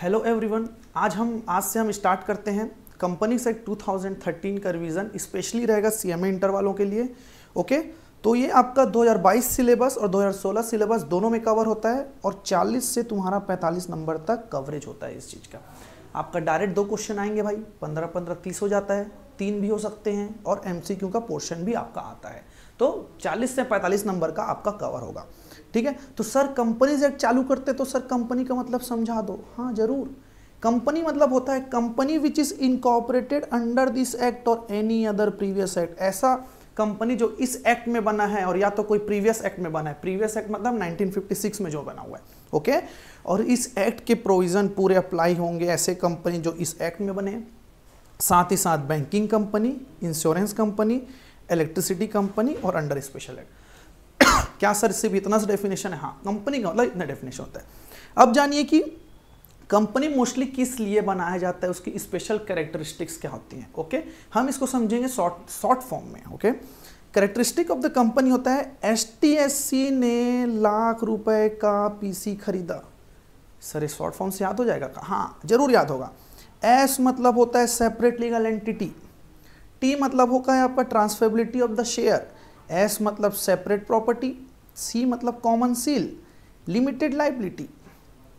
Hello everyone आज हम आज से हम स्टार्ट करते हैं कंपनी सेट 2013 का रिवीजन स्पेशली रहेगा सीएमए इंटर वालों के लिए ओके तो ये आपका 2022 सिलेबस और 2016 सिलेबस दोनों में कवर होता है और 40 से तुम्हारा 45 नंबर तक कवरेज होता है इस चीज़ का आपका डायरेक्ट दो क्वेश्चन आएंगे भाई पंद्रह पंद्रह तीस हो जाता है तीन भी हो सकते हैं और एम का पोर्शन भी आपका आता है तो चालीस से पैंतालीस नंबर का आपका कवर होगा ठीक है तो सर कंपनीज एक्ट चालू करते तो सर कंपनी का मतलब समझा दो हाँ जरूर कंपनी मतलब होता है company which is incorporated under this act और एनी अदर प्रीवियस एक्ट ऐसा कंपनी जो इस एक्ट में बना है और या तो कोई प्रीवियस एक्ट में बना है प्रीवियस एक्ट मतलब 1956 में जो बना हुआ है ओके और इस एक्ट के प्रोविज़न पूरे अप्लाई होंगे ऐसे कंपनी जो इस एक्ट में बने साथ ही साथ banking company insurance company electricity company और अंडर स्पेशल एक्ट क्या सर सिर्फ इतना सा डेफिनेशन है हाँ कंपनी का मतलब इतना डेफिनेशन होता है अब जानिए कि कंपनी मोस्टली किस लिए बनाया जाता है उसकी स्पेशल कैरेक्टरिस्टिक्स क्या होती हैं ओके हम इसको समझेंगे शॉर्ट शॉर्ट फॉर्म में okay characteristic of the company होता है एस ने लाख रुपए का पीसी खरीदा सर इस शॉर्ट फॉर्म से याद हो जाएगा हाँ जरूर याद होगा एस मतलब होता है सेपरेट लीगल एंटिटी टी मतलब होगा है आपका transferability of the share S मतलब सेपरेट प्रॉपर्टी सी मतलब common seal limited liability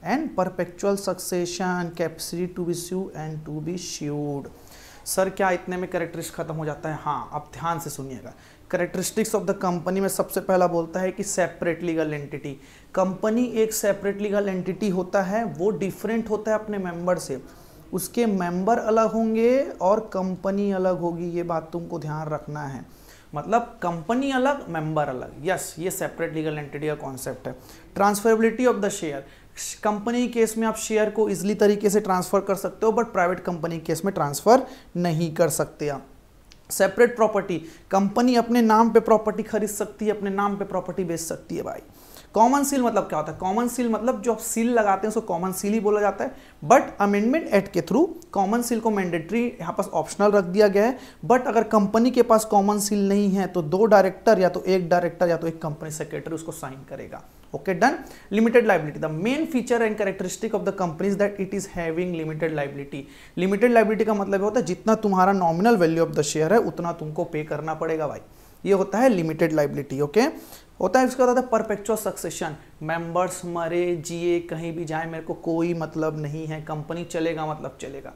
and perpetual succession capacity to be sue and to be sued sir क्या इतने में करेक्टरिस्ट खत्म हो जाता है हाँ आप ध्यान से सुनिएगा करेक्टरिस्टिक्स ऑफ द कंपनी में सबसे पहला बोलता है कि सेपरेट लीगल एंटिटी कंपनी एक सेपरेट लीगल एंटिटी होता है वो डिफरेंट होता है अपने मेंबर से उसके मेंबर अलग होंगे और कंपनी अलग होगी ये बात तुमको ध्यान रखना है मतलब कंपनी अलग मेंबर अलग यस ये सेपरेट लीगल एंटिटी का कॉन्सेप्ट है transferability of the share company case में आप शेयर को इजिली तरीके से ट्रांसफर कर सकते हो बट प्राइवेट कंपनी केस में ट्रांसफर नहीं कर सकते आप सेपरेट प्रॉपर्टी कंपनी अपने नाम पे प्रॉपर्टी खरीद सकती है अपने नाम पे प्रॉपर्टी बेच सकती है भाई कॉमन सील मतलब क्या होता है कॉमन सील मतलब जो आप सील लगाते हैं उसको कॉमन सील ही बोला जाता है बट अमेंडमेंट एक्ट के थ्रू कॉमन सील को मैंडेटरी यहाँ पास ऑप्शनल रख दिया गया है बट अगर कंपनी के पास कॉमन सील नहीं है तो दो डायरेक्टर या तो एक डायरेक्टर या तो एक कंपनी सेक्रेटरी उसको साइन करेगा okay done limited liability the main feature and characteristic of the companies that it is having limited liability limited liability का मतलब होता है जितना तुम्हारा nominal value of the share है उतना तुमको पे करना पड़ेगा भाई ये होता है लिमिटेड लाइबिलिटी ओके होता है उसके होता है परपेक्चुअल सक्सेशन मेंबर्स मरे जिए कहीं भी जाए मेरे को कोई मतलब नहीं है कंपनी चलेगा मतलब चलेगा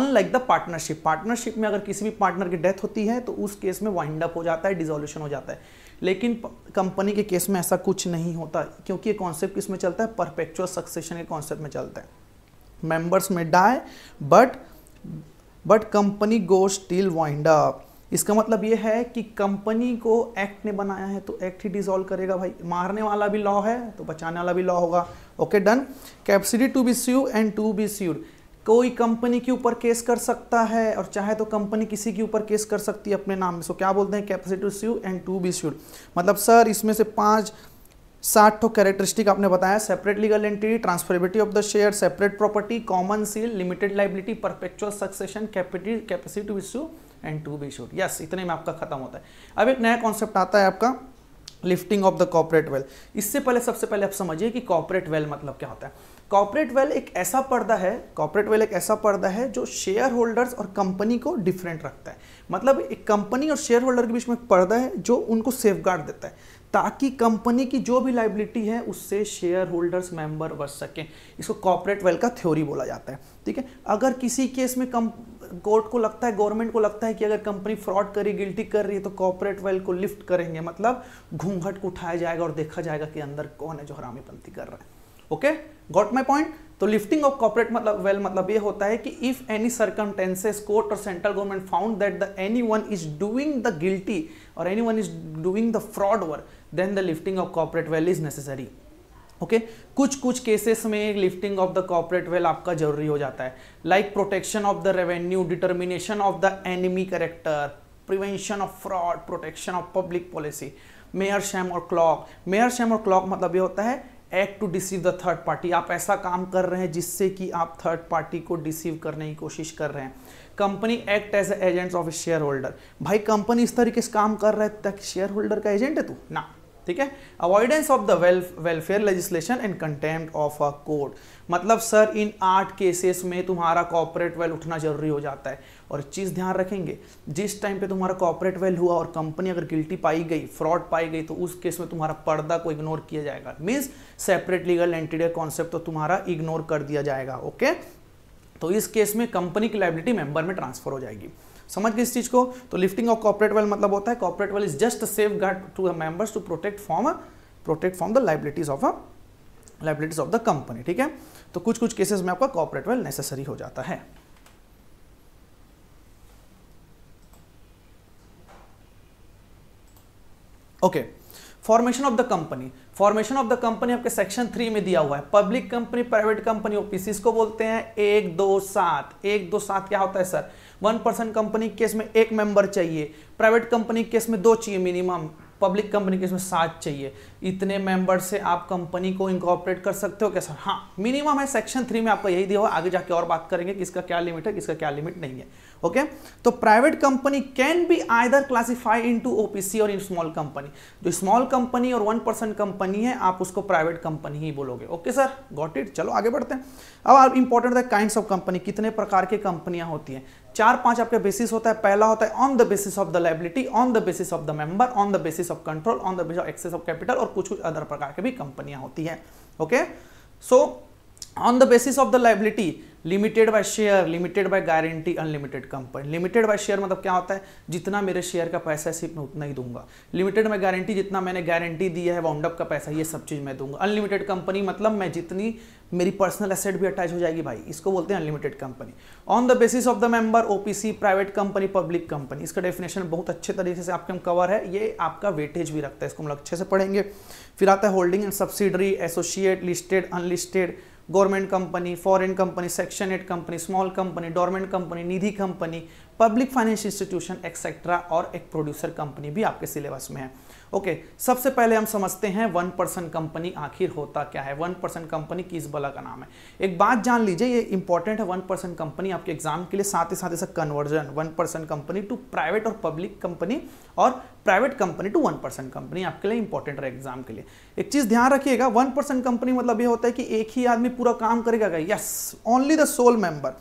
अनलाइक द पार्टनरशिप पार्टनरशिप में अगर किसी भी पार्टनर की डेथ होती है तो उस केस में वाइंड अप हो जाता है डिजोल्यूशन हो जाता है लेकिन कंपनी के केस में ऐसा कुछ नहीं होता क्योंकि ये कॉन्सेप्ट किस में चलता है परपेक्चुअल सक्सेशन के कॉन्सेप्ट में चलता है members may die but but company go still wind up इसका मतलब ये है कि कंपनी को एक्ट ने बनाया है तो एक्ट ही डिजोल्व करेगा भाई मारने वाला भी लॉ है तो बचाने वाला भी लॉ होगा okay done capacity to be sue and to be sued कोई कंपनी के ऊपर केस कर सकता है और चाहे तो कंपनी किसी के ऊपर केस कर सकती है अपने नाम में सो क्या बोलते हैं capacity to sue and to be sued मतलब सर इसमें से पाँच साठ ठो कैरेक्टरिस्टिक आपने बताया separate legal entity transferability of the share separate property common seal limited liability perpetual succession capacity capacity sue and to be sued yes इतने में आपका खत्म होता है अब एक नया कॉन्सेप्ट आता है आपका lifting of the corporate veil इससे पहले सबसे पहले आप समझिए कि कॉपरेट वेल मतलब क्या होता है कॉपरेट वेल एक ऐसा पर्दा है कॉपरेट वेल एक ऐसा पर्दा है जो शेयर होल्डर्स और कंपनी को डिफरेंट रखता है मतलब एक कंपनी और शेयर होल्डर के बीच में एक पर्दा है जो उनको सेफ गार्ड देता है ताकि कंपनी की जो भी लाइबिलिटी है उससे शेयर होल्डर्स मेंबर बच सकें इसको कॉपरेट वेल का थ्योरी बोला जाता है ठीक है अगर किसी केस में कम कोर्ट को लगता है गवर्नमेंट को लगता है कि अगर कंपनी फ्रॉड करी गिल्टी कर रही है तो कॉपरेट वेल को लिफ्ट करेंगे मतलब घूंघट को उठाया जाएगा और देखा जाएगा कि अंदर कौन है जो हरामीपंथी कर रहा है ओके गॉट माई पॉइंट तो लिफ्टिंग ऑफ कॉपरेट मतलब वेल मतलब ये होता है कि इफ एनी सर्कमटेंसेस कोर्ट और central government found that the any one is doing the guilty और any one is doing the fraud work then the lifting of corporate veil is necessary okay कुछ कुछ cases में lifting of the corporate veil आपका जरूरी हो जाता है like protection of the revenue determination of the enemy character prevention of fraud protection of public policy mere sham और cloak mere sham और क्लॉक मतलब ये होता है act to deceive the third party आप ऐसा काम कर रहे हैं जिससे कि आप थर्ड पार्टी को डिसीव करने की कोशिश कर रहे हैं company act as agents of shareholder भाई कंपनी इस तरीके से काम कर रहा है तक शेयर होल्डर का एजेंट है तू ना ठीक है avoidance of the welfare legislation and contempt of a court मतलब सर इन आठ केसेस में तुम्हारा कॉपरेट वेल उठना जरूरी हो जाता है और चीज़ ध्यान रखेंगे जिस टाइम पे तुम्हारा कॉपरेट वेल हुआ और कंपनी अगर गिल्टी पाई गई फ्रॉड पाई गई तो उस केस में तुम्हारा पर्दा को इग्नोर किया जाएगा means separate legal entity concept तो तुम्हारा इग्नोर कर दिया जाएगा ओके तो इस केस में कंपनी की लाइबिलिटी मेंबर में ट्रांसफर हो जाएगी समझ गए इस चीज को तो लिफ्टिंग ऑफ कॉपरेट वेल मतलब होता है corporate veil is just safeguard to members to protect from protect from the liabilities of a liabilities of the company ठीक है तो कुछ कुछ केसेस में आपका कॉपरेट वेल नेसेसरी हो जाता है okay formation of the company formation of the company आपके सेक्शन थ्री में दिया हुआ है public company private company OPC को बोलते हैं एक दो सात एक दो सात क्या होता है sir one person company case में एक मेंबर चाहिए प्राइवेट कंपनी केस में दो चाहिए मिनिमम पब्लिक कंपनी केस में सात चाहिए इतने मेंबर से आप कंपनी को इंकॉपरेट कर सकते हो क्या सर हाँ मिनिमम है सेक्शन थ्री में आपको यही दिया हुआ आगे जाके और बात करेंगे किसका क्या लिमिट है किसका क्या लिमिट नहीं है ओके तो private company can be either classified into OPC और इन स्मॉल कंपनी जो स्मॉल कंपनी और वन परसेंट कंपनी है आप उसको प्राइवेट कंपनी ही बोलोगे ओके सर गॉट इट चलो आगे बढ़ते हैं अब आप इंपॉर्टेंट है काइंड ऑफ कंपनी कितने प्रकार की कंपनियां होती हैं चार पांच आपके बेसिस होता है पहला होता है on the basis of the liability on the basis of the member on the basis of control on the basis of access of capital और कुछ कुछ अदर प्रकार की भी कंपनियां होती हैं okay so on the basis of the liability limited by share limited by guarantee unlimited company limited by share मतलब क्या होता है जितना मेरे शेयर का पैसा है सिर्फ मैं उतना ही दूंगा लिमिटेड बाय गारंटी जितना मैंने गारंटी दिया है वाउंडअप का पैसा ये सब चीज़ मैं दूंगा अनलिमिटेड कंपनी मतलब मैं जितनी मेरी पर्सनल एसेट भी अटैच हो जाएगी भाई इसको बोलते हैं unlimited company on the basis of the member OPC private company public company इसका डेफिनेशन बहुत अच्छे तरीके से आपके हम कवर है ये आपका वेटेज भी रखता है इसको हम अच्छे से पढ़ेंगे फिर आता है holding and subsidiary associate listed unlisted government company foreign company section eight company small company dormant company Nidhi company public finance institution etcetera और एक प्रोड्यूसर कंपनी भी आपके सिलेबस में है ओके सबसे पहले हम समझते हैं वन पर्सन कंपनी आखिर होता क्या है वन पर्सन कंपनी किस बला का नाम है एक बात जान लीजिए ये इंपॉर्टेंट है वन पर्सन कंपनी आपके एग्जाम के लिए साथ ही साथ ऐसा conversion one person company to private और पब्लिक कंपनी और private company to one person company आपके लिए इंपॉर्टेंट रहे एग्जाम के लिए एक चीज ध्यान रखिएगा वन पर्सन कंपनी मतलब ये होता है कि एक ही आदमी पूरा काम करेगा yes only the sole member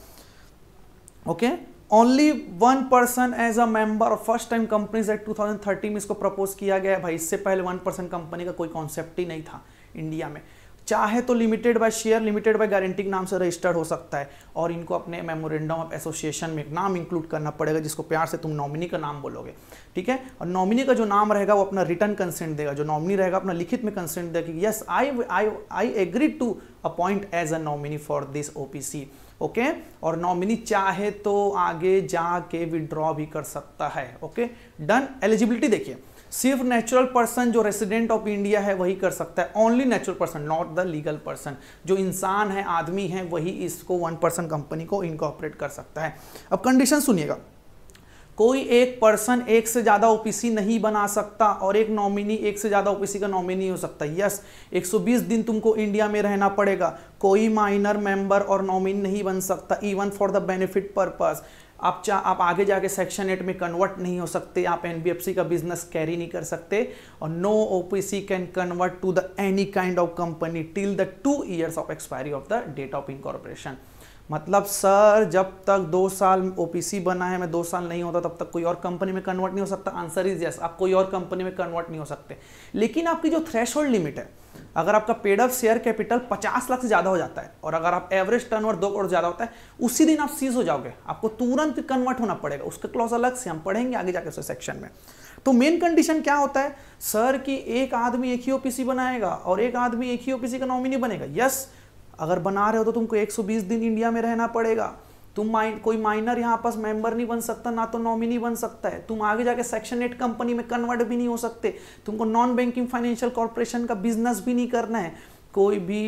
okay only one person as a member first time companies act 2030 में इसको प्रपोज किया गया है भाई इससे पहले वन पर्सन कंपनी का कोई कॉन्सेप्ट ही नहीं था इंडिया में चाहे तो limited by share limited by guarantee के नाम से रजिस्टर्ड हो सकता है और इनको अपने मेमोरेंडम ऑफ एसोसिएशन में नाम इंक्लूड करना पड़ेगा जिसको प्यार से तुम नॉमिनी का नाम बोलोगे ठीक है और नॉमिनी का जो नाम रहेगा वो अपना रिटर्न कंसेंट देगा जो नॉमिनी रहेगा अपना लिखित में कंसेंट देगा कि yes I I I agree to appoint as a nominee for this OPC okay और नॉमिनी चाहे तो आगे जाके विड्रॉ भी कर सकता है ओके डन एलिजिबिलिटी देखिए सिर्फ नेचुरल पर्सन जो रेसिडेंट ऑफ इंडिया है वही कर सकता है only natural person not the legal person जो इंसान है आदमी है वही इसको वन पर्सन कंपनी को इनकॉपरेट कर सकता है अब कंडीशन सुनिएगा कोई एक पर्सन एक से ज़्यादा ओपीसी नहीं बना सकता और एक नॉमिनी एक से ज़्यादा ओपीसी का नॉमिनी हो सकता है यस 120 दिन तुमको इंडिया में रहना पड़ेगा कोई माइनर मेंबर और नॉमिनी नहीं बन सकता even for the benefit purpose आप चा आप आगे जाके सेक्शन एट में कन्वर्ट नहीं हो सकते आप एन का बिजनेस कैरी नहीं कर सकते और no OPC can convert to the any kind of company till the two years of expiry of the date of incorporation मतलब सर जब तक दो साल ओपीसी बना है मैं दो साल नहीं होता तब तक कोई और कंपनी में कन्वर्ट नहीं हो सकता आंसर इज यस आप कोई और कंपनी में कन्वर्ट नहीं हो सकते लेकिन आपकी जो थ्रेश लिमिट है अगर आपका paid of share capital 50 lakh से ज़्यादा हो जाता है और अगर आप एवरेज टर्न और दो करोड़ ज़्यादा होता है उसी दिन आप सीज हो जाओगे आपको तुरंत कन्वर्ट होना पड़ेगा उसका क्लॉज अलग से हम पढ़ेंगे आगे जाके उसके सेक्शन में तो मेन कंडीशन क्या होता है सर कि एक आदमी एक ही ओपीसी बनाएगा और एक आदमी एक ही ओपीसी का नॉमिनी बनेगा यस yes, अगर बना रहे हो तो तुमको 120 दिन इंडिया में रहना पड़ेगा तुम माइन कोई माइनर यहाँ पास मेंबर नहीं बन सकता ना तो नॉमिनी बन सकता है तुम आगे जाके सेक्शन एट कंपनी में कन्वर्ट भी नहीं हो सकते तुमको नॉन बैंकिंग फाइनेंशियल कॉरपोरेशन का बिजनेस भी नहीं करना है कोई भी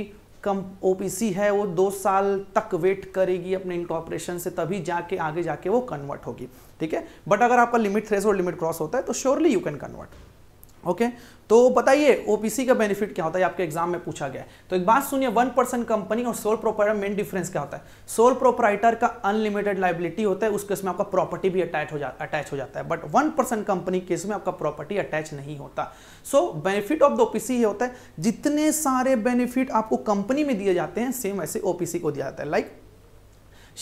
कम ओ है वो दो साल तक वेट करेगी अपने कॉपरेशन से तभी जाके आगे जाके वो कन्वर्ट होगी ठीक है बट अगर आपका लिमिट थ्रेस और लिमिट क्रॉस होता है तो surely you can convert okay तो बताइए ओपीसी का बेनिफिट क्या होता है आपके एग्जाम में पूछा गया है तो एक बात सुनिए वन परसेंट कंपनी और सोल प्रोपराइटर मेन डिफरेंस क्या होता है सोल प्रोपराइटर का अनलिमिटेड लाइबिलिटी होता है उस केस में आपका प्रॉपर्टी भी अटैच हो जाता अटैच हो जाता है but one person company case में आपका प्रॉपर्टी अटैच नहीं होता so benefit of the OPC ये होता है जितने सारे बेनिफिट आपको कंपनी में दिए जाते हैं सेम ऐसे ओपीसी को दिया जाता है like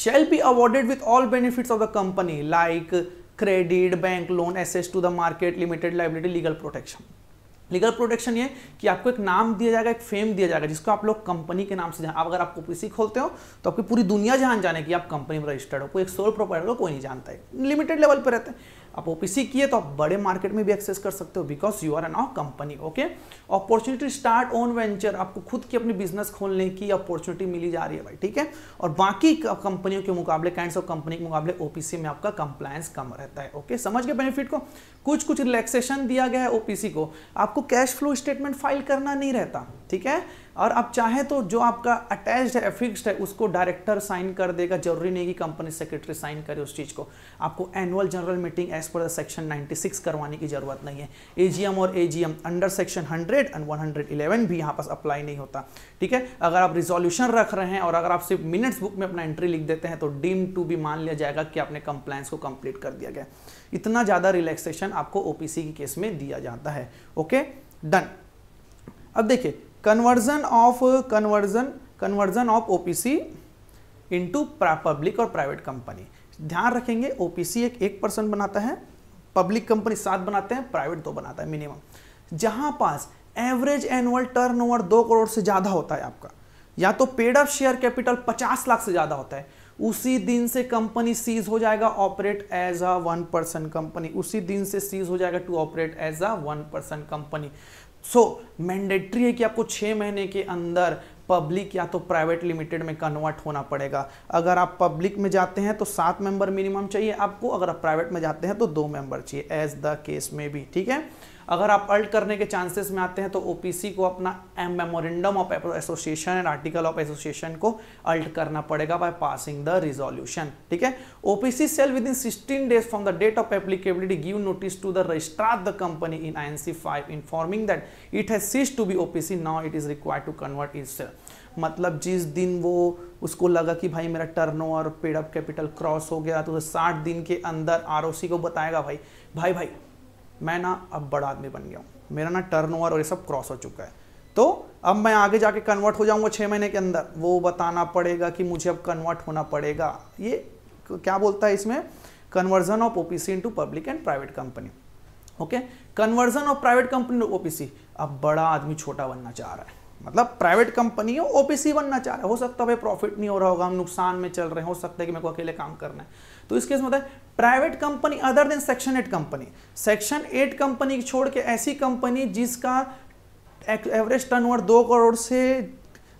shall be awarded with all benefits of the company like credit bank loan access to the market limited liability legal protection legal protection ये कि आपको एक नाम दिया जाएगा एक फेम दिया जाएगा जिसको आप लोग कंपनी के नाम से जान आप अगर आपको पीसी खोलते हो तो आपकी पूरी दुनिया जान जाने की आप कंपनी में रजिस्टर्ड हो कोई एक सोल प्रोपाइटर को कोई नहीं जानता है लिमिटेड लेवल पर रहते हैं आप ओपीसी किए तो आप बड़े मार्केट में भी एक्सेस कर सकते हो because you are an of company okay opportunity start own venture आपको खुद की अपनी बिजनेस खोलने की अपॉर्चुनिटी मिली जा रही है भाई ठीक है और बाकी कंपनियों के मुकाबले काइंड ऑफ कंपनी के मुकाबले ओपीसी में आपका कंप्लायंस कम रहता है ओके समझ गए बेनिफिट को कुछ कुछ रिलैक्सेशन दिया गया है ओपीसी को आपको कैश फ्लो स्टेटमेंट फाइल करना नहीं रहता ठीक है और आप चाहे तो जो आपका अटैच्ड है फिक्स्ड है उसको डायरेक्टर साइन कर देगा जरूरी नहीं कि कंपनी सेक्रेटरी साइन करे उस चीज़ को आपको annual general meeting as per section section six करवाने की जरूरत नहीं है एजीएम और AGM under section hundred and one eleven भी यहाँ पास अप्लाई नहीं होता ठीक है अगर आप रिजोल्यूशन रख रहे हैं और अगर आप सिर्फ मिनट्स बुक में अपना एंट्री लिख देते हैं तो डीम टू भी मान लिया जाएगा कि आपने कंप्लाइंस को कंप्लीट कर दिया गया इतना ज़्यादा रिलैक्सेशन क्वेश्चन आपको ओपीसी के केस में दिया जाता है ओके डन अब देखिए conversion of conversion conversion of OPC into public और प्राइवेट कंपनी ध्यान रखेंगे ओपीसी एक एक परसेंट बनाता है पब्लिक कंपनी सात बनाते हैं प्राइवेट दो बनाता है मिनिमम जहां पास एवरेज एनुअल टर्नओवर दो करोड़ से ज़्यादा होता है आपका या तो पेड अप शेयर कैपिटल पचास लाख से ज़्यादा होता है उसी दिन से कंपनी सीज हो जाएगा operate as a one person company उसी दिन से सीज हो जाएगा to operate as a one person company so mandatory है कि आपको छः महीने के अंदर पब्लिक या तो प्राइवेट लिमिटेड में कन्वर्ट होना पड़ेगा अगर आप पब्लिक में जाते हैं तो सात मेंबर मिनिमम चाहिए आपको अगर आप प्राइवेट में जाते हैं तो दो मेंबर चाहिए एज द केस में भी ठीक है अगर आप अल्ट करने के चांसेस में आते हैं तो ओपीसी को अपना memorandum of association and article of association को अल्ट करना पड़ेगा बाय पासिंग द रिजोल्यूशन ठीक है OPC shall within sixteen days from the date of applicability give notice to the registrar the company in I N five informing that it has cease to be OPC now it is required to convert it मतलब जिस दिन वो उसको लगा कि भाई मेरा turnover paid up capital cross हो गया तो 60 दिन के अंदर आर को बताएगा भाई भाई भाई मैं ना अब बड़ा आदमी बन गया हूँ मेरा ना टर्न और ये सब क्रॉस हो चुका है तो अब मैं आगे जाके कन्वर्ट हो जाऊँगा छः महीने के अंदर वो बताना पड़ेगा कि मुझे अब कन्वर्ट होना पड़ेगा ये क्या बोलता है इसमें conversion of OPC into public and private company okay conversion of private company OPC अब बड़ा आदमी छोटा बनना चाह रहा है मतलब प्राइवेट कंपनी हो ओपीसी बनना चाह रहा है हो सकता है भाई प्रॉफिट नहीं हो रहा होगा हम नुकसान में चल रहे हैं हो सकता है कि मेरे को अकेले काम करना है तो इस केस में होता है private company other than section eight company section eight company छोड़ के ऐसी कंपनी जिसका एवरेज टर्नओवर दो करोड़ से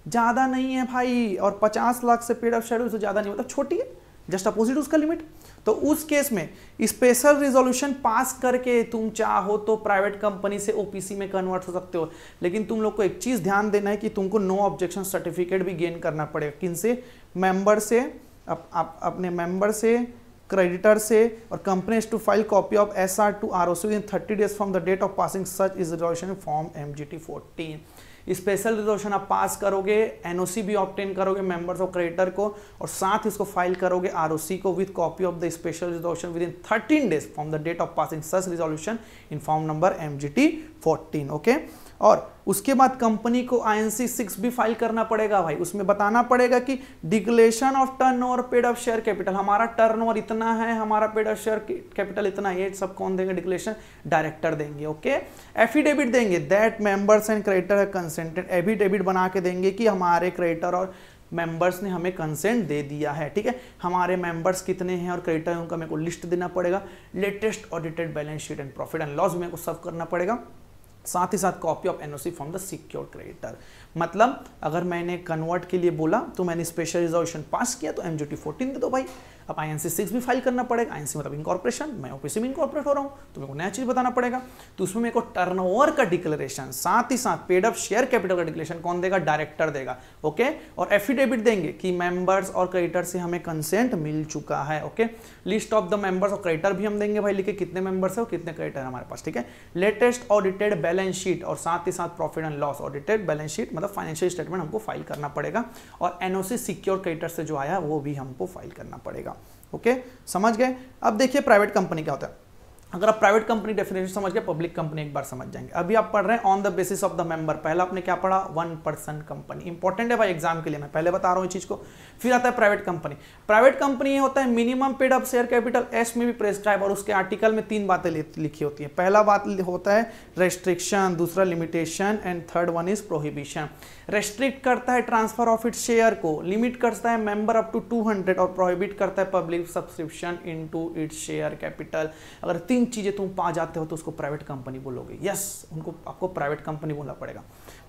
ज़्यादा नहीं है भाई और पचास लाख से पेड ऑफ शेड्यूल से ज़्यादा नहीं मतलब छोटी है जस्ट अपोजिट उसका लिमिट तो उस केस में स्पेशल रिजोल्यूशन पास करके तुम चाहो तो प्राइवेट कंपनी से ओपीसी में कन्वर्ट हो सकते हो लेकिन तुम लोग को एक चीज़ ध्यान देना है कि तुमको नो ऑब्जेक्शन सर्टिफिकेट भी गेन करना पड़ेगा किन से मेंबर से अप, अप, अपने मेंबर से क्रेडिटर से और companies to file copy of S R to R O C within thirty days from the date of passing such is resolution form M G T fourteen special resolution आप pass करोगे NOC भी obtain करोगे members of creditor को और साथ इसको file करोगे ROC को with copy of the special resolution within thirteen days from the date of passing such resolution in form number M G fourteen okay और उसके बाद कंपनी को आई सिक्स भी फाइल करना पड़ेगा भाई उसमें बताना पड़ेगा कि declaration of turnover paid of share capital हमारा टर्न ओवर इतना है हमारा पेड ऑफ शेयर कैपिटल इतना है सब कौन देंगे डिक्लेशन डायरेक्टर देंगे ओके एफिडेविट देंगे दैट मेंबर्स एंड क्रेडिटर है कंसेंटेड एफिडेविट बना के देंगे कि हमारे क्रेडिटर और मेंबर्स ने हमें कंसेंट दे दिया है ठीक है हमारे मेंबर्स कितने हैं और क्रेडिटर उनका मेरे को लिस्ट देना पड़ेगा latest audited balance sheet and profit and loss मेरे को सर्व करना पड़ेगा साथ ही साथ copy of NOC from the secure creditor मतलब अगर मैंने कन्वर्ट के लिए बोला तो मैंने स्पेशल रिजर्वेशन पास किया तो एम फोर्टीन दे दो भाई अब आई एन सी सिक्स भी फाइल करना पड़ेगा आई एन सी मतलब इनकॉर्पोरेशन मैं ओपीसी में इनकॉर्पोरेट हो रहा हूँ तो मेरे को नया चीज़ बताना पड़ेगा तो उसमें मेरे को टर्नओवर का डिक्लेरेशन साथ ही साथ पेड अप शेयर कैपिटल का डिक्लेरेशन कौन देगा डायरेक्टर देगा ओके और एफिडेविट देंगे कि मेंबर्स और क्रेडिटर से हमें कंसेंट मिल चुका है okay list of the members और क्रेडिटर भी हम देंगे भाई लिखे कितने मेंबर्स है और कितने क्रेडिटर हमारे पास ठीक है लेटेस्ट ऑडिटेड बैलेंस शीट और साथ ही साथ profit and loss audited balance sheet मतलब फाइनेंशियल स्टेटमेंट हमको फाइल करना पड़ेगा और एनओसी सिक्योर क्रेडिटर से जो आया वो भी हमको फाइल करना पड़ेगा ओके समझ गए अब देखिए प्राइवेट कंपनी क्या होता है अगर आप प्राइवेट कंपनी डेफिनेशन समझ गए पब्लिक कंपनी एक बार समझ जाएंगे अभी आप पढ़ रहे हैं on the basis of the member पहला आपने क्या पढ़ा वन पर्सन कंपनी इंपॉर्टेंट है भाई एग्जाम के लिए मैं पहले बता रहा हूँ इस चीज को फिर आता है प्राइवेट कंपनी प्राइवेट कंपनी होता है minimum paid up share capital as may be prescribe और उसके आर्टिकल में तीन बातें लिखी होती है पहला बात होता है रेस्ट्रिक्शन दूसरा limitation and third one is prohibition restrict करता है ट्रांसफर ऑफ इट शेयर को लिमिट करता है मेंबर अप टू टू और प्रोहिबिट करता है public subscription in its share capital अगर तीन तीन चीज़ें तुम पा जाते हो तो उसको प्राइवेट कंपनी बोलोगे यस उनको आपको प्राइवेट कंपनी बोलना पड़ेगा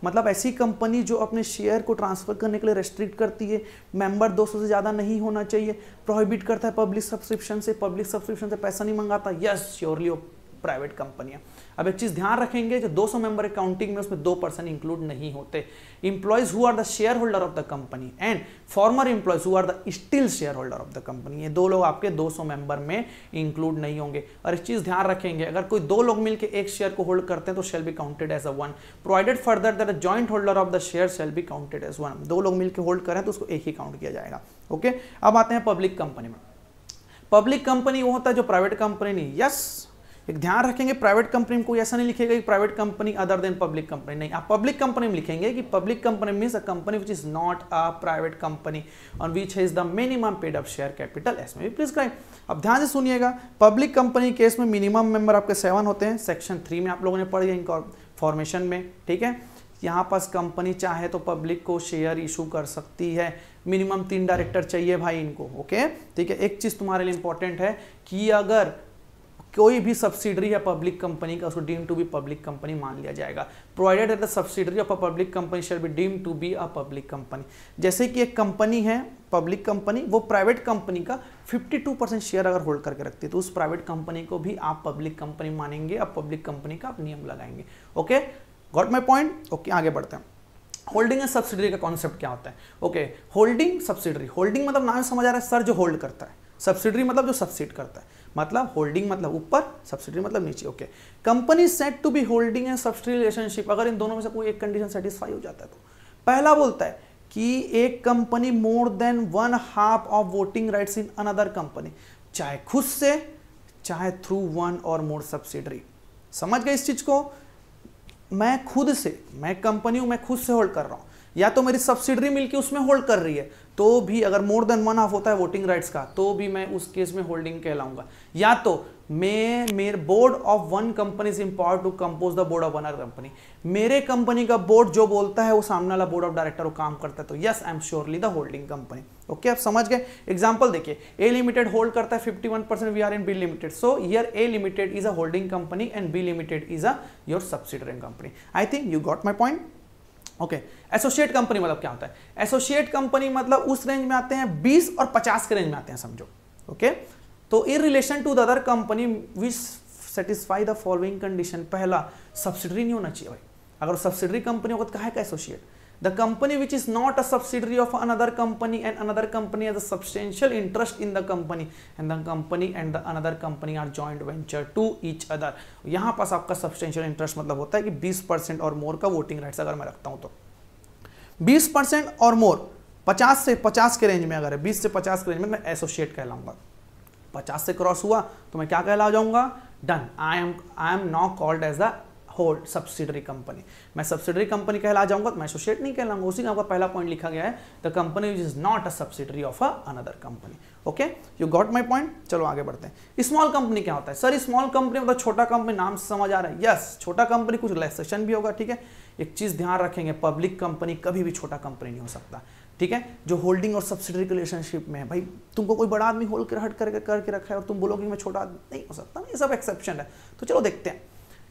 मतलब ऐसी कंपनी जो अपने शेयर को ट्रांसफर करने के लिए रेस्ट्रिक्ट करती है मेंबर 200 से ज़्यादा नहीं होना चाहिए प्रोहिबिट करता है पब्लिक सब्सक्रिप्शन से पब्लिक सब्सक्रिप्शन से पैसा नहीं मंगाता यस श्योरली प्राइवेट कंपनियां अब एक चीज ध्यान रखेंगे जो 200 सौ मेंबर अकाउंटिंग में उसमें दो पर्सन इंक्लूड नहीं होते employees who are the share holder of the company and former employees who are the still share holder of the company ये दो लोग आपके 200 मेंबर में इंक्लूड नहीं होंगे और इस चीज ध्यान रखेंगे अगर कोई दो लोग मिलकर एक शेयर को होल्ड करते हैं तो shall be counted as a one provided further that joint holder of the share shall be counted as one दो लोग मिलकर होल्ड करें तो उसको एक ही काउंट किया जाएगा ओके अब आते हैं पब्लिक कंपनी में पब्लिक कंपनी वो होता है जो प्राइवेट कंपनी नहीं यस yes, एक ध्यान रखेंगे प्राइवेट कंपनी में कोई ऐसा नहीं लिखेगा कि private company other than public company नहीं आप पब्लिक कंपनी में लिखेंगे कि public company means a company which is not a private company on which is the minimum paid up share capital as may be please करें अब ध्यान से सुनिएगा पब्लिक कंपनी केस में मिनिमम मेंबर आपके सेवन होते हैं सेक्शन थ्री में आप लोगों ने पढ़ लिया फॉर्मेशन में ठीक है यहाँ पास कंपनी चाहे तो पब्लिक को शेयर इशू कर सकती है मिनिमम तीन डायरेक्टर चाहिए भाई इनको ओके ठीक है एक चीज़ तुम्हारे लिए इंपॉर्टेंट है कि अगर कोई भी सब्सिडरी है पब्लिक कंपनी का उसको deem to be public company मान लिया जाएगा provided at the subsidiary of a public company shall be deem to be a public company जैसे कि एक कंपनी है पब्लिक कंपनी वो प्राइवेट कंपनी का 52 परसेंट शेयर अगर होल्ड करके रखती है तो उस प्राइवेट कंपनी को भी आप पब्लिक कंपनी मानेंगे आप पब्लिक कंपनी का आप नियम लगाएंगे okay got my point okay आगे बढ़ते हैं होल्डिंग एंड सब्सिडरी का कॉन्सेप्ट क्या होता है ओके होल्डिंग सब्सिडरी होल्डिंग मतलब नाम समझ आ रहा है सर जो होल्ड करता है सब्सिडरी मतलब जो सब्सिड करता है मतलब होल्डिंग मतलब ऊपर सब्सिडी मतलब नीचे okay company set to be holding and subsidy relationship अगर इन दोनों में से कोई एक कंडीशन सेटिस्फाई हो जाता है तो पहला बोलता है कि एक company more than one half of voting rights in another company चाहे खुद से चाहे थ्रू वन और मोर सब्सिडरी समझ गए इस चीज को मैं खुद से मैं कंपनी हूं मैं खुद से होल्ड कर रहा हूं या तो मेरी सब्सिडरी मिलकर उसमें होल्ड कर रही है तो भी अगर मोर देन वन हाफ होता है वोटिंग राइट्स का तो भी मैं उस केस में होल्डिंग कहलाऊंगा या तो मैं मेरे board of one company is to compose the board of one company मेरे कंपनी का बोर्ड जो बोलता है वो सामने वाला बोर्ड ऑफ डायरेक्टर वो काम करता है तो yes I am surely the holding company okay आप समझ गए एग्जाम्पल देखिए ए लिमिटेड होल्ड करता है 51 percent we are in B limited so यर A limited is a holding company and B limited is a your subsidiary company I think you got my point okay associate company मतलब क्या होता है associate company मतलब उस range में आते हैं 20 और 50 के रेंज में आते हैं समझो ओके okay? तो in relation to the other company which satisfy the following condition पहला सब्सिडरी नहीं होना चाहिए भाई अगर सब्सिडरी कंपनी होगा तो कहा है का associate the company which is not a subsidiary of another company and another company has a substantial interest in the company and the company and the another company are joint venture to each other यहाँ पास आपका substantial interest मतलब होता है कि 20 percent और मोर का voting rights अगर मैं रखता हूँ तो 20 परसेंट और मोर 50 से 50 के रेंज में अगर है 20 से 50 के रेंज में मैं एसोसिएट कहलाऊंगा 50 से क्रॉस हुआ तो मैं क्या कहला जाऊंगा done I am I am not called as the hold subsidiary company मैं सब्सिडरी कंपनी कहला जाऊंगा तो मैं एसोसिएट नहीं कहलाऊंगा उसी का पहला पॉइंट लिखा गया है the company which is not a subsidiary of a another company okay you got my point चलो आगे बढ़ते हैं स्मॉल कंपनी क्या होता है सर स्मॉल कंपनी मतलब छोटा कंपनी नाम से समझ आ रहा है यस छोटा कंपनी कुछ लेसेशन भी होगा ठीक है एक चीज ध्यान रखेंगे पब्लिक कंपनी कभी भी छोटा कंपनी नहीं हो सकता ठीक है जो होल्डिंग और सब्सिडरी रिलेशनशिप में है भाई तुमको कोई बड़ा आदमी होल्ड कर हट करके करके रखा है और तुम बोलोगे मैं छोटा नहीं हो सकता ना ये सब एक्सेप्शन है तो चलो देखते हैं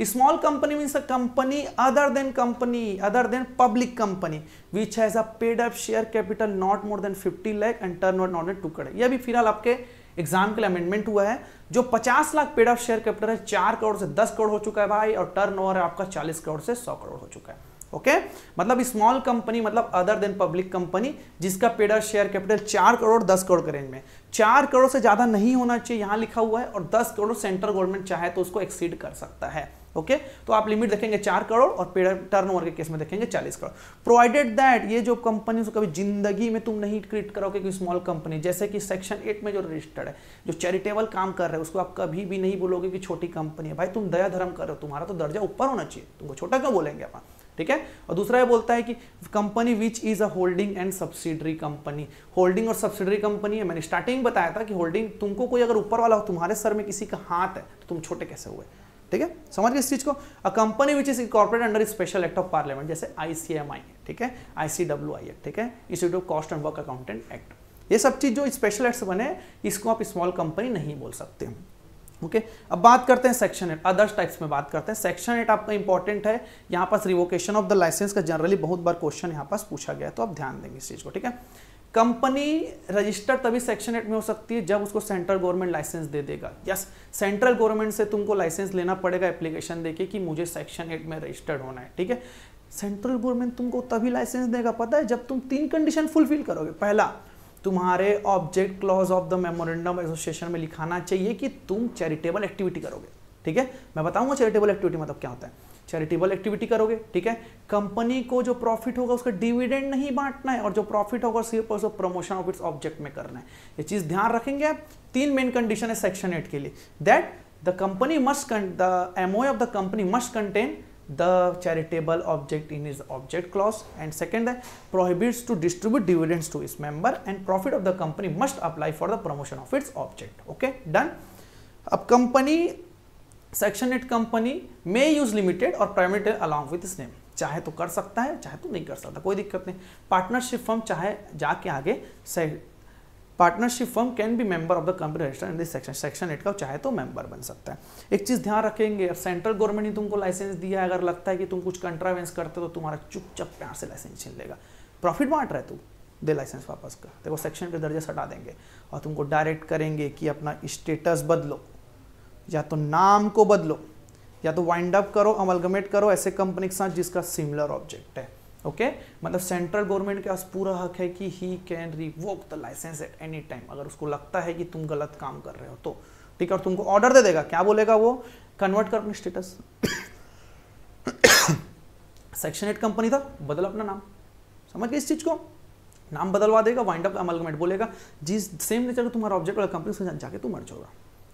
small company means a company other than company other than public company which has a paid up share capital not more than 50 lakh and turn over not than two crore यह भी फिलहाल आपके एग्जाम के लिए अमेंडमेंट हुआ है जो 50 lakh paid up share capital है चार करोड़ से 10 करोड़ हो चुका है भाई और टर्नओवर है आपका 40 करोड़ से 100 करोड़ हो चुका है ओके मतलब स्मॉल कंपनी मतलब अदर देन पब्लिक कंपनी जिसका पेड ऑफ शेयर कैपिटल चार करोड़ दस करोड़ के रेंज में चार करोड़ से ज़्यादा नहीं होना चाहिए यहां लिखा हुआ है और दस करोड़ सेंट्रल गवर्नमेंट चाहे तो उसको एक्सीड कर सकता है ओके तो आप लिमिट देखेंगे चार करोड़ और टर्न ओवर के केस में देखेंगे चालीस करोड़ प्रोवाइडेड दैट ये जो कंपनी कभी जिंदगी में तुम नहीं क्रिएट करोगे क्योंकि स्मॉल कंपनी जैसे कि सेक्शन एट में जो रजिस्टर्ड है जो चैरिटेबल काम कर रहे हैं उसको आप कभी भी नहीं बोलोगे कि छोटी कंपनी है भाई तुम दया धर्म कर रहे हो तुम्हारा तो दर्जा ऊपर होना चाहिए तुमको छोटा क्यों बोलेंगे अपन ठीक है और दूसरा ये बोलता है कि company which is a holding and subsidiary company holding और सब्सिडरी कंपनी है मैंने स्टार्टिंग बताया था कि होल्डिंग तुमको कोई अगर ऊपर वाला हो तुम्हारे सर में किसी का हाथ है तो तुम छोटे कैसे हुए ठीक है समझ गए इस चीज को a company which is incorporate under special act of parliament जैसे आईसीएमआई ठीक है आईसीडब्ल्यूआई एक्ट ठीक है institute of cost and work accountant act ये सब चीज जो स्पेशल एक्ट बने इसको आप स्मॉल कंपनी नहीं बोल सकते ओके okay? अब बात करते हैं सेक्शन एट अदर्स टाइप्स में बात करते हैं सेक्शन एट आपका इंपॉर्टेंट है यहाँ पास रिवोकेशन ऑफ द लाइसेंस का जनरली बहुत बार क्वेश्चन यहाँ पास पूछा गया है तो आप ध्यान देंगे इस चीज को ठीक है कंपनी रजिस्टर तभी सेक्शन एट में हो सकती है जब उसको सेंट्रल गवर्नमेंट लाइसेंस दे देगा यस सेंट्रल गवर्नमेंट से तुमको लाइसेंस लेना पड़ेगा एप्लीकेशन देके कि मुझे सेक्शन एट में रजिस्टर्ड होना है ठीक है सेंट्रल गवर्नमेंट तुमको तभी लाइसेंस देगा पता है जब तुम तीन कंडीशन फुलफिल करोगे पहला तुम्हारे object clause of the memorandum association में लिखाना चाहिए कि तुम चैरिटेबल एक्टिविटी करोगे ठीक है मैं बताऊंगा चैरिटेबल एक्टिविटी मतलब क्या होता है चैरिटेबल एक्टिविटी करोगे ठीक है कंपनी को जो प्रॉफिट होगा उसका डिविडेंड नहीं बांटना है और जो प्रॉफिट होगा उसको प्रमोशन ऑफ इट्स ऑब्जेक्ट में करना है ये चीज ध्यान रखेंगे आप तीन मेन कंडीशन है सेक्शन एट के लिए that the company must the MO of the company must contain the charitable object in is object clause and second है prohibits to distribute dividends to its member and profit of the company must apply for the promotion of its object okay done अब company section eight company may use limited और private along with its name चाहे तो कर सकता है चाहे तो नहीं कर सकता कोई दिक्कत नहीं पार्टनरशिप फर्म चाहे जाके आगे partnership firm can be member of the company register in this section section eight का चाहे तो मेंबर बन सकता है एक चीज़ ध्यान रखेंगे सेंट्रल गवर्नमेंट ने तुमको लाइसेंस दिया है अगर लगता है कि तुम कुछ कंट्रावेंस करते हो तो तुम्हारा चुपचाप प्यार से लाइसेंस छीन लेगा प्रॉफिट बांट रहे तू दे लाइसेंस वापस कर देखो सेक्शन के दर्जे सटा देंगे और तुमको डायरेक्ट करेंगे कि अपना स्टेटस बदलो या तो नाम को बदलो या तो वाइंड अप करो अमलगमेट करो ऐसे कंपनी के साथ जिसका सिमिलर ऑब्जेक्ट है ओके okay? मतलब सेंट्रल गवर्नमेंट के पास पूरा हक है कि he can revoke the license at any time अगर उसको लगता है कि तुम गलत काम कर रहे हो तो ठीक है और तुमको ऑर्डर दे देगा क्या बोलेगा वो कन्वर्ट कर अपने स्टेटस सेक्शन एट कंपनी था बदल अपना नाम समझ गए इस चीज़ को नाम बदलवा देगा वाइंड अप अमलगमेंट बोलेगा जिस सेम नेचर का तुम्हारा ऑब्जेक्ट वाला कंपनी उसमें जाके तुम मर होगा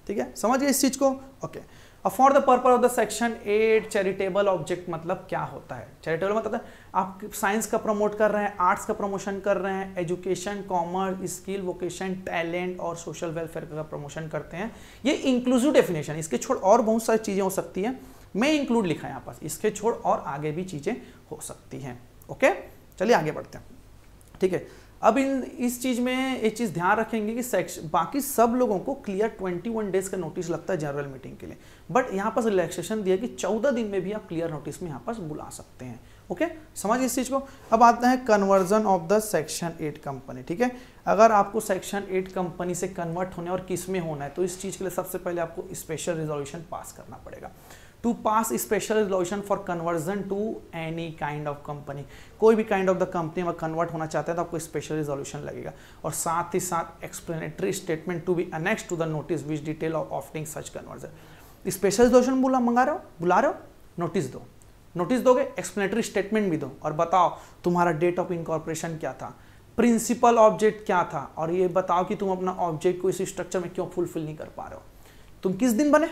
ठीक है समझिए इस चीज़ को ओके अब for the purpose of the section eight charitable object मतलब क्या होता है चैरिटेबल मतलब तो आप साइंस का प्रमोट कर रहे हैं आर्ट्स का प्रमोशन कर रहे हैं education commerce skill vocation talent और सोशल वेलफेयर का प्रमोशन करते हैं ये इंक्लूसिव डेफिनेशन इसके छोड़ और बहुत सारी चीज़ें हो सकती है मैं इंक्लूड लिखा है यहाँ पास इसके छोड़ और आगे भी चीज़ें हो सकती हैं ओके चलिए आगे बढ़ते हैं ठीक है अब इन इस चीज़ में एक चीज़ ध्यान रखेंगे कि सेक्शन बाकी सब लोगों को क्लियर 21 डेज का नोटिस लगता है जनरल मीटिंग के लिए बट यहाँ पर रिलैक्सेशन दिया कि 14 दिन में भी आप क्लियर नोटिस में यहाँ पर बुला सकते हैं ओके समझ इस चीज़ को अब आता है conversion of the section eight company ठीक है अगर आपको सेक्शन एट कंपनी से कन्वर्ट होने और किस में होना है तो इस चीज़ के लिए सबसे पहले आपको स्पेशल रिजोल्यूशन पास करना पड़ेगा to pass special resolution for conversion to any kind of company कोई भी काइंड ऑफ द कंपनी अगर कन्वर्ट होना चाहते हैं तो आपको स्पेशल रेजोल्यूशन लगेगा और साथ ही साथ explanatory statement to be annex to the notice which detail of offing such conversion special resolution बोला मंगा रहे हो बुला रहे हो नोटिस दो नोटिस दोगे एक्सप्लेनेटरी स्टेटमेंट भी दो और बताओ तुम्हारा डेट ऑफ इनकॉर्पोरेशन क्या था प्रिंसिपल ऑब्जेक्ट क्या था और ये बताओ कि तुम अपना ऑब्जेक्ट को इस स्ट्रक्चर में क्यों फुलफिल नहीं कर पा रहे हो तुम किस दिन बने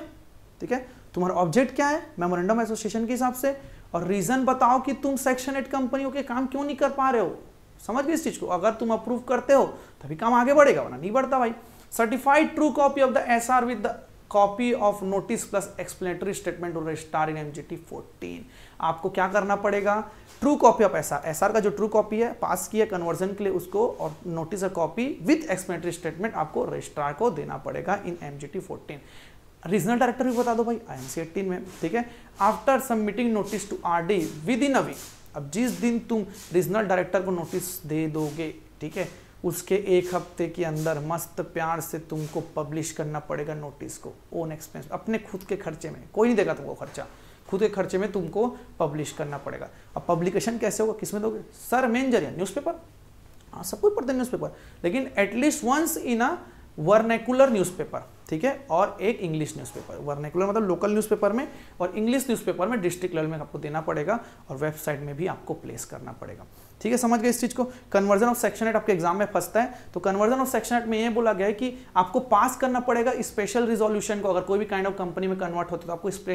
ठीक है तुम्हारा ऑब्जेक्ट क्या है मेमोरेंडम एसोसिएशन के हिसाब से और रीजन बताओ कि तुम सेक्शन एट कंपनियों के काम क्यों नहीं कर पा रहे हो समझ गए इस चीज को अगर तुम अप्रूव करते हो तभी काम आगे बढ़ेगा वरना नहीं बढ़ता भाई certified true copy of the S R with copy of notice plus explanatory statement और स्टार इन एमजीटी 14 आपको क्या करना पड़ेगा true copy of SR SR का जो ट्रू कॉपी है पास किया कन्वर्जन के लिए उसको और नोटिस और कॉपी विद एक्सप्लेनेटरी स्टेटमेंट आपको रजिस्ट्रार को देना पड़ेगा इन एमजीटी 14 रीजनल डायरेक्टर भी बता दो भाई आई एम में ठीक है after submitting notice to R D within a week अब जिस दिन तुम रीजनल डायरेक्टर को नोटिस दे दोगे ठीक है उसके एक हफ्ते के अंदर मस्त प्यार से तुमको पब्लिश करना पड़ेगा नोटिस को ओन एक्सपेंस अपने खुद के खर्चे में कोई नहीं देगा तुमको खर्चा खुद के खर्चे में तुमको पब्लिश करना पड़ेगा अब पब्लिकेशन कैसे होगा किसमें दोगे सर मेन जरिया न्यूज़पेपर हाँ सब कोई पढ़ते न्यूज़पेपर लेकिन at least once in a vernacular newspaper ठीक है और एक इंग्लिश न्यूज़पेपर वर्नेकुलर मतलब लोकल न्यूज़पेपर में और इंग्लिश न्यूज़पेपर में डिस्ट्रिक्ट लेवल में आपको देना पड़ेगा और वेबसाइट में भी आपको प्लेस करना पड़ेगा ठीक है समझ गए इस चीज़ को कन्वर्जन ऑफ सेक्शन एट आपके एग्जाम में फंसता है तो कन्वर्जन ऑफ सेक्शन एट में ये बोला गया है कि आपको पास करना पड़ेगा स्पेशल रिजोल्यूशन को अगर कोई भी काइंड ऑफ कंपनी में कन्वर्ट होता है तो आपको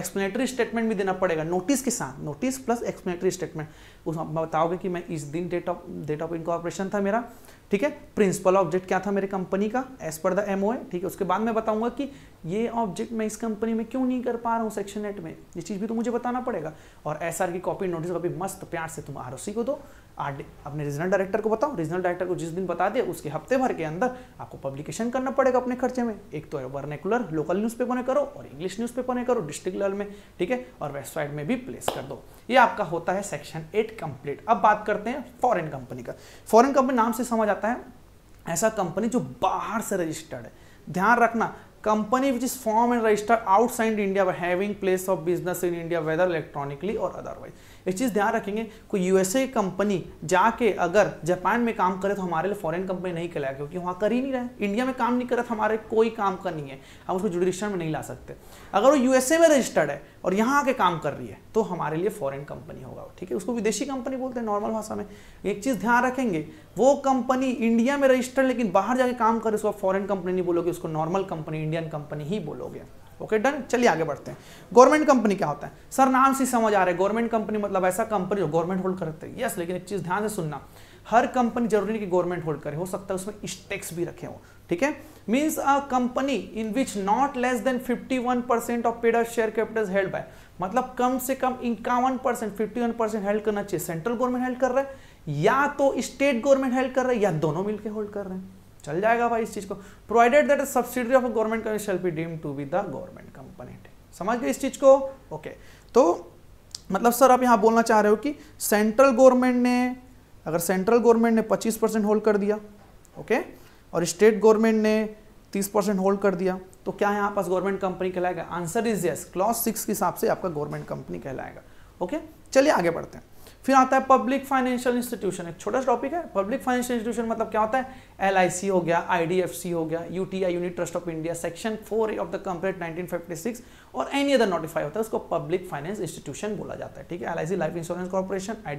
एक्सप्लेनेटरी स्टेटमेंट भी देना पड़ेगा नोटिस के साथ नोटिस प्लस एक्सप्लेनेटरी स्टेटमेंट उसमें बताओगे कि मैं इस दिन date of date of incorporation था मेरा ठीक है प्रिंसिपल ऑब्जेक्ट क्या था मेरे कंपनी का एज पर द एम ठीक है उसके बाद मैं बताऊंगा कि ये ऑब्जेक्ट मैं इस कंपनी में क्यों नहीं कर पा रहा हूँ सेक्शन एट में ये चीज़ भी तो मुझे बताना पड़ेगा और एस की कॉपी नोटिस कॉपी मस्त प्यार से तुम आर को दो अपने रीजनल डायरेक्टर को बताओ रीजनल डायरेक्टर को जिस दिन बता दे उसके हफ्ते भर के अंदर आपको पब्लिकेशन करना पड़ेगा अपने खर्चे में एक तो वर्नेकुलर लोकल न्यूज़पेपर में करो और इंग्लिश न्यूज़पेपर में करो डिस्ट्रिक्ट लेवल में ठीक है और वेबसाइट में भी प्लेस कर दो ये आपका होता है सेक्शन एट कंप्लीट अब बात करते हैं फॉरन कंपनी का फॉरन कंपनी नाम से समझ आता है ऐसा कंपनी जो बाहर से रजिस्टर्ड है ध्यान रखना company which is form and register outside India by having place of business in India whether electronically और अदरवाइज एक चीज़ ध्यान रखेंगे कोई यूएसए कंपनी जाके अगर जापान में काम करे तो हमारे लिए फॉरेन कंपनी नहीं कहलाया क्योंकि वहां कर ही नहीं रहे इंडिया में काम नहीं करे तो हमारे कोई काम का नहीं है हम उसको जुडिशन में नहीं ला सकते अगर वो यूएसए में रजिस्टर्ड है और यहाँ आके काम कर रही है तो हमारे लिए फॉरेन कंपनी होगा ठीक है उसको विदेशी कंपनी बोलते हैं नॉर्मल भाषा में एक चीज़ ध्यान रखेंगे वो कंपनी इंडिया में रजिस्टर्ड लेकिन बाहर जाके काम करे उसको फॉरन कंपनी नहीं बोलोगे उसको normal company India Indian company ही बोलोगे ओके डन चलिए आगे बढ़ते हैं गवर्नमेंट कंपनी क्या होता है सर नाम से समझ आ रहा है गवर्नमेंट कंपनी मतलब ऐसा कंपनी जो गवर्नमेंट होल्ड करते हैं यस लेकिन एक चीज़ ध्यान से सुनना हर कंपनी जरूरी नहीं कि गवर्नमेंट होल्ड करे हो सकता है उसमें स्टेक्स भी रखे हो ठीक है means a company in which not less than 51 percent of paid share capital held by मतलब कम से कम इक्यावन percent fifty one percent held करना चाहिए सेंट्रल गवर्नमेंट हेल्ड कर रहा है या तो स्टेट गवर्नमेंट हेल्ड कर रहा है या दोनों मिलकर होल्ड कर रहे हैं चल जाएगा भाई इस चीज़ को provided that subsidiary of government company shall be deem to be the government company समझ गए इस चीज़ को ओके तो मतलब सर आप यहां बोलना चाह रहे हो कि सेंट्रल गवर्नमेंट ने अगर सेंट्रल गवर्नमेंट ने 25 परसेंट होल्ड कर दिया ओके और स्टेट गवर्नमेंट ने 30 परसेंट होल्ड कर दिया तो क्या यहां पास गवर्नमेंट कंपनी कहलाएगा answer is yes clause six के हिसाब से आपका गवर्नमेंट कंपनी कहलाएगा ओके चलिए आगे बढ़ते हैं फिर आता है पब्लिक फाइनेंशियल इंस्टीट्यूशन एक छोटा सा टॉपिक है पब्लिक फाइनेंशियल इंस्टीट्यूशन मतलब क्या होता है एल हो गया आई हो गया U unit trust of India section four of the complete nineteen और एनी अदर नोटिफाई होता है उसको पब्लिक फाइनेंस इंस्टीट्यूशन बोला जाता है ठीक है L life insurance corporation I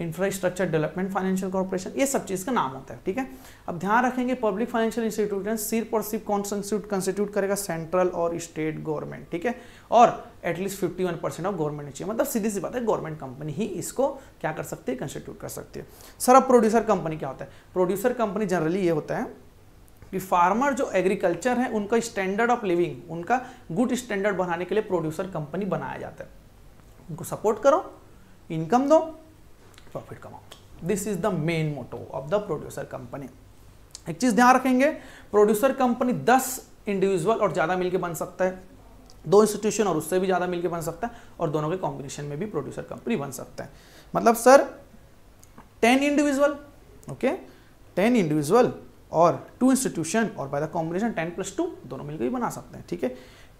infrastructure development financial corporation ये सब चीज़ का नाम होता है ठीक है अब ध्यान रखेंगे पब्लिक फाइनेंशियल इंस्टीट्यूशन सिर्फ और सिर्फ कौन कंस्टिट्यूट करेगा सेंट्रल और स्टेट गवर्नमेंट ठीक है और at least fifty one percent of government चाहिए मतलब सीधी सी बात है गवर्नमेंट कंपनी ही इसको क्या कर सकती है कंस्टिट्यूट कर सकती है सर अब प्रोड्यूसर कंपनी क्या होता है प्रोड्यूसर कंपनी जनरली ये होता है कि फार्मर जो एग्रीकल्चर है उनका स्टैंडर्ड ऑफ लिविंग उनका गुड स्टैंडर्ड बनाने के लिए प्रोड्यूसर कंपनी बनाया जाता है उनको सपोर्ट करो इनकम दो प्रॉफिट कमाओ this is the main motto of the producer company एक चीज ध्यान रखेंगे प्रोड्यूसर कंपनी दस इंडिविजुअल और ज्यादा मिलकर बन सकता है दो इंस्टीट्यूशन और उससे भी ज्यादा मिलकर बन सकता है और दोनों के कॉम्बिनेशन में भी प्रोड्यूसर कंपनी बन सकता है मतलब sir ten individual okay ten individual और टू इंस्टीट्यूशन और by the combination ten plus two दोनों मिलकर भी बना सकते हैं ठीक है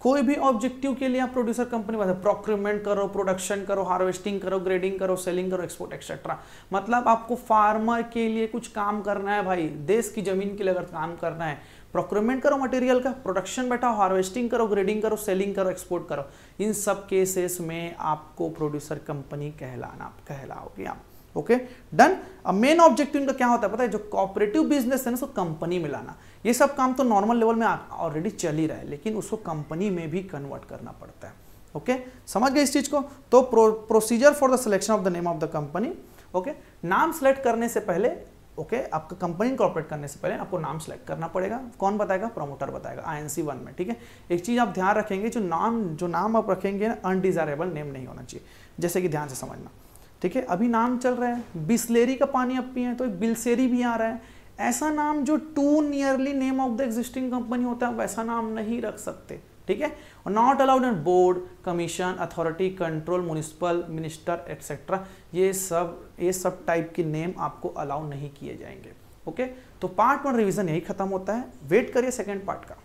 कोई भी ऑब्जेक्टिव के लिए आप प्रोड्यूसर कंपनी बात प्रोक्रूमेंट करो प्रोडक्शन करो हार्वेस्टिंग करो ग्रेडिंग करो सेलिंग करो एक्सपोर्ट एक्सेट्रा मतलब आपको फार्मर के लिए कुछ काम करना है भाई देश की जमीन के लिए अगर काम करना है प्रोक्रूमेंट करो मटेरियल का प्रोडक्शन बैठाओ हार्वेस्टिंग करो ग्रेडिंग करो सेलिंग करो एक्सपोर्ट करो इन सब केसेस में आपको प्रोड्यूसर कंपनी कहलाना कहलाओगे आप ओके डन अब मेन ऑब्जेक्टिव इनका क्या होता है पता है जो कॉपरेटिव बिजनेस है ना उसको कंपनी में लाना ये सब काम तो नॉर्मल लेवल में ऑलरेडी चल ही रहा है लेकिन उसको कंपनी में भी कन्वर्ट करना पड़ता है ओके okay? समझ गए इस चीज को तो procedure for the selection of the name of the company okay नाम सेलेक्ट करने से पहले ओके okay, आपका कंपनी इनकॉर्पोरेट करने से पहले आपको नाम सेलेक्ट करना पड़ेगा कौन बताएगा प्रमोटर बताएगा आईएनसी वन में ठीक है एक चीज़ आप ध्यान रखेंगे जो नाम जो नाम आप रखेंगे अनडिजायरेबल नेम नहीं होना चाहिए जैसे कि ध्यान से समझना ठीक है अभी नाम चल रहा है बिस्लेरी का पानी अब पिए तो बिलसेरी भी आ रहा है ऐसा नाम जो too nearly name of the existing company होता है वैसा नाम नहीं रख सकते ठीक है और not allowed in board commission authority control municipal minister etcetera ये सब ये सब टाइप के नेम आपको अलाउ नहीं किए जाएंगे ओके तो पार्ट वन रिवीजन यही खत्म होता है वेट करिए सेकेंड पार्ट का